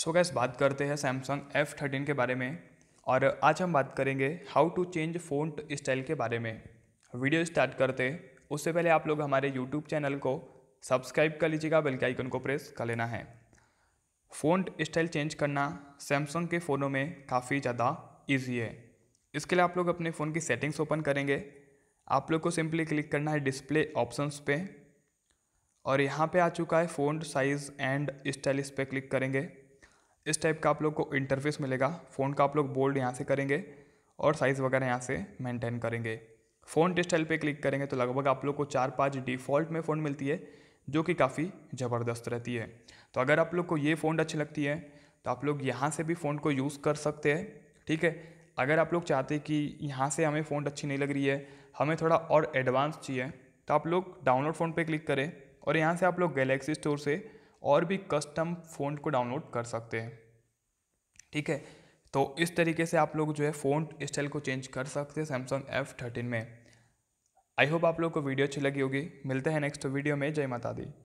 सो so gas बात करते हैं सैमसंग एफ थर्टीन के बारे में और आज हम बात करेंगे how to change phone style के बारे में वीडियो स्टार्ट करते उससे पहले आप लोग हमारे यूट्यूब चैनल को सब्सक्राइब कर लीजिएगा बेल के आइकन को प्रेस कर लेना है फ़ोन स्टाइल चेंज करना सैमसंग के फ़ोनों में काफ़ी ज़्यादा ईजी है इसके लिए आप लोग अपने फ़ोन की सेटिंग्स ओपन करेंगे आप लोग को सिंपली क्लिक करना है डिस्प्ले ऑप्शंस पे और यहाँ पे आ चुका है फ़ोन साइज़ एंड स्टाइल इस पर क्लिक करेंगे इस टाइप का आप लोग को इंटरफेस मिलेगा फ़ोन का आप लोग बोल्ड यहाँ से करेंगे और साइज़ वगैरह यहाँ से मेंटेन करेंगे फ़ोन स्टाइल पे क्लिक करेंगे तो लगभग आप लोग को चार पाँच डिफ़ॉल्ट में फ़ोन मिलती है जो कि काफ़ी ज़बरदस्त रहती है तो अगर आप लोग को ये फ़ोन अच्छी लगती है तो आप लोग यहाँ से भी फ़ोन को यूज़ कर सकते हैं ठीक है अगर आप लोग चाहते कि यहाँ से हमें फ़ोन अच्छी नहीं लग रही है हमें थोड़ा और एडवांस चाहिए तो आप लोग डाउनलोड फ़ोन पर क्लिक करें और यहाँ से आप लोग गैलेक्सी स्टोर से और भी कस्टम फोन को डाउनलोड कर सकते हैं ठीक है तो इस तरीके से आप लोग जो है फ़ोन स्टाइल को चेंज कर सकते हैं सैमसंग एफ थर्टीन में आई होप आप लोग को वीडियो अच्छी लगी होगी मिलते हैं नेक्स्ट वीडियो में जय माता दी